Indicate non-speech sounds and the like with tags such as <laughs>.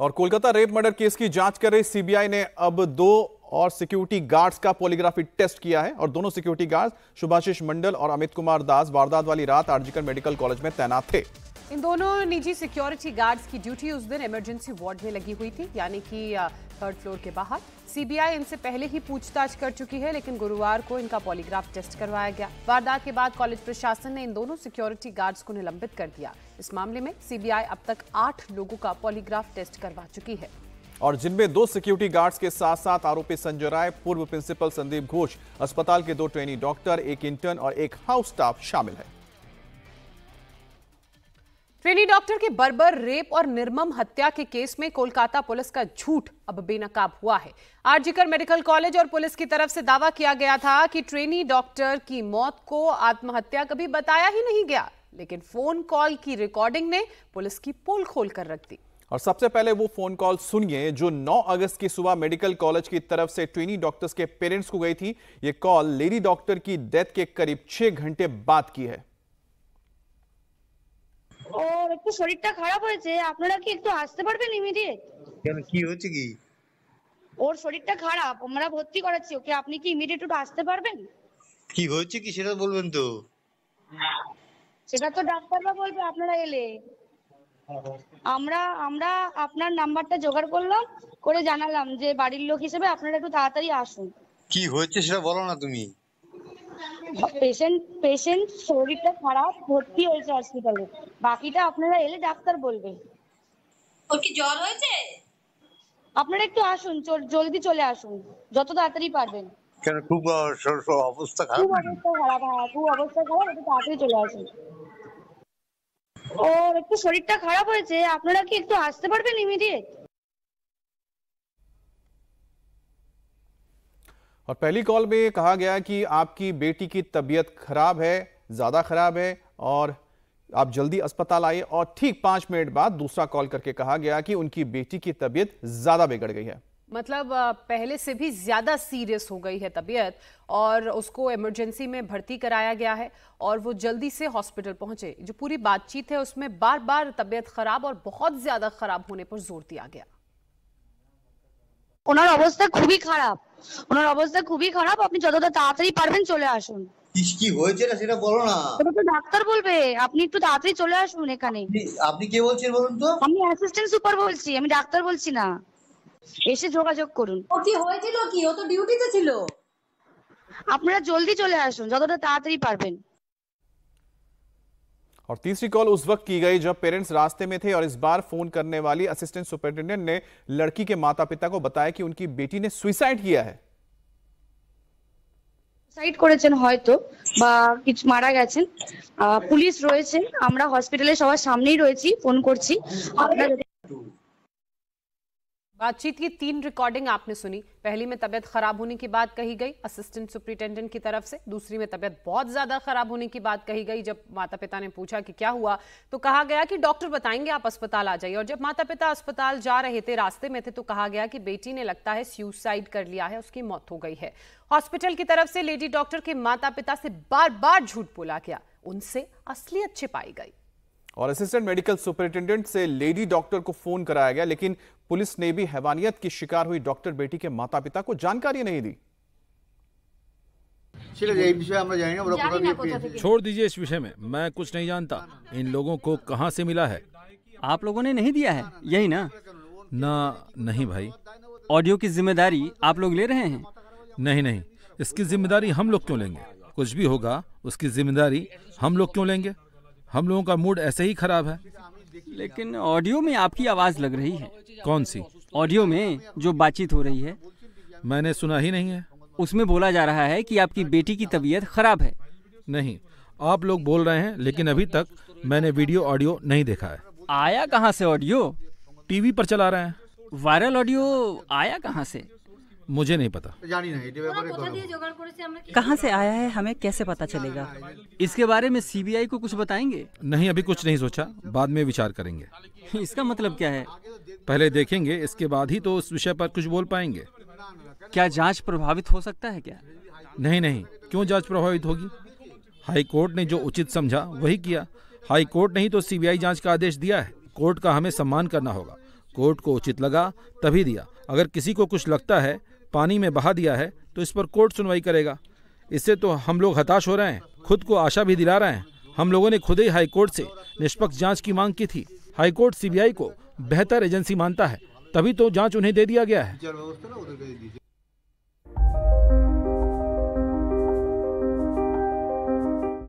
और Kolkata rape murder case की जांच कर रही सीबीआई ने अब दो और सिक्योरिटी गार्ड्स का पोलिग्राफी टेस्ट किया है और दोनों सिक्योरिटी गार्ड शुभाशीष मंडल और अमित कुमार दास वारदात वाली रात आर्जिकल मेडिकल कॉलेज में तैनात थे इन दोनों निजी सिक्योरिटी गार्ड्स की ड्यूटी उस दिन इमरजेंसी वार्ड में लगी हुई थी यानी कि थर्ड फ्लोर के बाहर सीबीआई इनसे पहले ही पूछताछ कर चुकी है लेकिन गुरुवार को इनका पॉलीग्राफ टेस्ट करवाया गया वारदात के बाद कॉलेज प्रशासन ने इन दोनों सिक्योरिटी गार्ड्स को निलंबित कर दिया इस मामले में सीबीआई अब तक आठ लोगों का पॉलीग्राफ टेस्ट करवा चुकी है और जिनमें दो सिक्योरिटी गार्ड्स के साथ साथ आरोपी संजय राय पूर्व प्रिंसिपल संदीप घोष अस्पताल के दो ट्रेनी डॉक्टर एक इंटर्न और एक हाउस स्टाफ शामिल है ट्रेनी डॉक्टर के बर्बर रेप और निर्मम हत्या के केस में कोलकाता पुलिस का झूठ अब बेनकाब हुआ है आरजीकर मेडिकल कॉलेज और पुलिस की तरफ से दावा किया गया था कि ट्रेनी डॉक्टर की मौत को आत्महत्या कभी बताया ही नहीं गया लेकिन फोन कॉल की रिकॉर्डिंग ने पुलिस की पोल खोल कर रख दी और सबसे पहले वो फोन कॉल सुनिए जो 9 अगस्त की सुबह मेडिकल कॉलेज की तरफ से ट्रेनी डॉक्टर्स के पेरेंट्स को गई थी ये कॉल लेडी डॉक्टर की डेथ के करीब छह घंटे बाद की है ও একটু শরীরটা খারাপ হয়েছে আপনারা কি একটু আসতে পারবেন ইমিডিয়েট কেন কি হয়েছে কি ওর শরীরটা খারাপ আমরা ভর্তি করাচ্ছি ওকে আপনি কি ইমিডিয়েট একটু আসতে পারবেন কি হয়েছে কি সেটা বলবেন তো সেটা তো ডাক্তাররা বলবে আপনারা এলে আমরা আমরা আপনার নাম্বারটা জোগাড় করলাম করে জানালাম যে বাড়ির লোক হিসেবে আপনারা একটু তাড়াতাড়ি আসুন কি হয়েছে সেটা বলো না তুমি পেশেন্ট পেশেন্ট শরীরটা খারাপ ভর্তি হয়েছে হসপিটালে বাকিটা আপনারা এলে ডাক্তার বলবে ওর কি জ্বর হয়েছে আপনারা একটু আসুন জলদি চলে আসুন যত তাড়াতাড়ি পারবেন কেন খুব অবস্থা খারাপ খুব অবস্থা খারাপ হ্যাঁ খুব অবস্থা খারাপ একটু তাড়াতাড়ি চলে আসুন ওর একটু শরীরটা খারাপ হয়েছে আপনারা কি একটু আসতে পারবেন ইমিডিয়েট और पहली कॉल में कहा गया कि आपकी बेटी की तबीयत खराब है ज़्यादा खराब है और आप जल्दी अस्पताल आइए और ठीक पांच मिनट बाद दूसरा कॉल करके कहा गया कि उनकी बेटी की तबीयत ज़्यादा बिगड़ गई है मतलब पहले से भी ज़्यादा सीरियस हो गई है तबीयत और उसको इमरजेंसी में भर्ती कराया गया है और वो जल्दी से हॉस्पिटल पहुंचे जो पूरी बातचीत है उसमें बार बार तबीयत खराब और बहुत ज़्यादा खराब होने पर जोर दिया गया ওনার অবস্থা খুবই খারাপ ওনার অবস্থা খুবই খারাপ আপনি যতটা তাড়াতাড়ি পারবেন চলে আসুন কি হয়েছে না সেটা বলো না ওটা তো ডাক্তার বলবে আপনি একটু তাড়াতাড়ি চলে আসুন এখানে আপনি কে বলছেন বলুন তো আমি অ্যাসিস্ট্যান্ট সুপার বলছি আমি ডাক্তার বলছি না এসে যা কাজ করুন ও কি হয়েছিল কি ও তো ডিউটিতে ছিল আপনারা জলদি চলে আসুন যত তাড়াতাড়ি পারবেন আর তৃতীয় কল ਉਸ वक्त की गई जब पेरेंट्स रास्ते में थे और इस बार फोन करने वाली असिस्टेंट सुपरिटेंडेंट ने लड़की के माता-पिता को बताया कि उनकी बेटी ने सुसाइड किया है साइट कोरेছেন হয়তো বা কিছু মারা গেছেন পুলিশ রয়েছে আমরা হসপিটালে সবাই সামনেই রয়েছে ফোন করছি আপনারা बातचीत की तीन रिकॉर्डिंग आपने सुनी पहली में तबियत खराब होने की बात कही गई असिस्टेंट सुप्रिंटेंडेंट की तरफ से दूसरी में तबियत बहुत ज्यादा खराब होने की बात कही गई जब माता पिता ने पूछा कि क्या हुआ तो कहा गया कि डॉक्टर बताएंगे आप अस्पताल आ जाइए और जब माता पिता अस्पताल जा रहे थे रास्ते में थे तो कहा गया कि बेटी ने लगता है सुसाइड कर लिया है उसकी मौत हो गई है हॉस्पिटल की तरफ से लेडी डॉक्टर के माता पिता से बार बार झूठ बोला गया उनसे असलियत छिपाई गई और असिस्टेंट मेडिकल सुपरिटेंडेंट से लेडी डॉक्टर को फोन कराया गया लेकिन पुलिस ने भी हैवानियत की शिकार हुई डॉक्टर बेटी के माता पिता को जानकारी नहीं दी छोड़ दीजिए इस विषय में मैं कुछ नहीं जानता इन लोगों को कहां से मिला है आप लोगों ने नहीं दिया है यही ना ना नहीं भाई ऑडियो की जिम्मेदारी आप लोग ले रहे हैं नहीं नहीं इसकी जिम्मेदारी हम लोग क्यों लेंगे कुछ भी होगा उसकी जिम्मेदारी हम लोग क्यों लेंगे हम लोगों का मूड ऐसे ही खराब है लेकिन ऑडियो में आपकी आवाज लग रही है कौन सी ऑडियो में जो बातचीत हो रही है मैंने सुना ही नहीं है उसमें बोला जा रहा है कि आपकी बेटी की तबीयत खराब है नहीं आप लोग बोल रहे हैं लेकिन अभी तक मैंने वीडियो ऑडियो नहीं देखा है आया कहाँ से ऑडियो टीवी पर चला रहे हैं वायरल ऑडियो आया कहाँ से मुझे नहीं पता कहाँ से आया है हमें कैसे पता चलेगा इसके बारे में सीबीआई को कुछ बताएंगे नहीं अभी कुछ नहीं सोचा बाद में विचार करेंगे <laughs> इसका मतलब क्या है पहले देखेंगे इसके बाद ही तो उस विषय पर कुछ बोल पाएंगे क्या जांच प्रभावित हो सकता है क्या नहीं नहीं क्यों जांच प्रभावित होगी हाई कोर्ट ने जो उचित समझा वही किया हाई कोर्ट ने ही तो सीबीआई जांच का आदेश दिया है कोर्ट का हमें सम्मान करना होगा कोर्ट को उचित लगा तभी दिया अगर किसी को कुछ लगता है पानी में बहा दिया है तो इस पर कोर्ट सुनवाई करेगा इससे तो हम लोग हताश हो रहे हैं खुद को आशा भी दिला रहे हैं हम लोगों ने खुद ही हाईकोर्ट से निष्पक्ष जांच की मांग की थी हाईकोर्ट सीबीआई को बेहतर एजेंसी मानता है तभी तो जांच उन्हें दे दिया गया है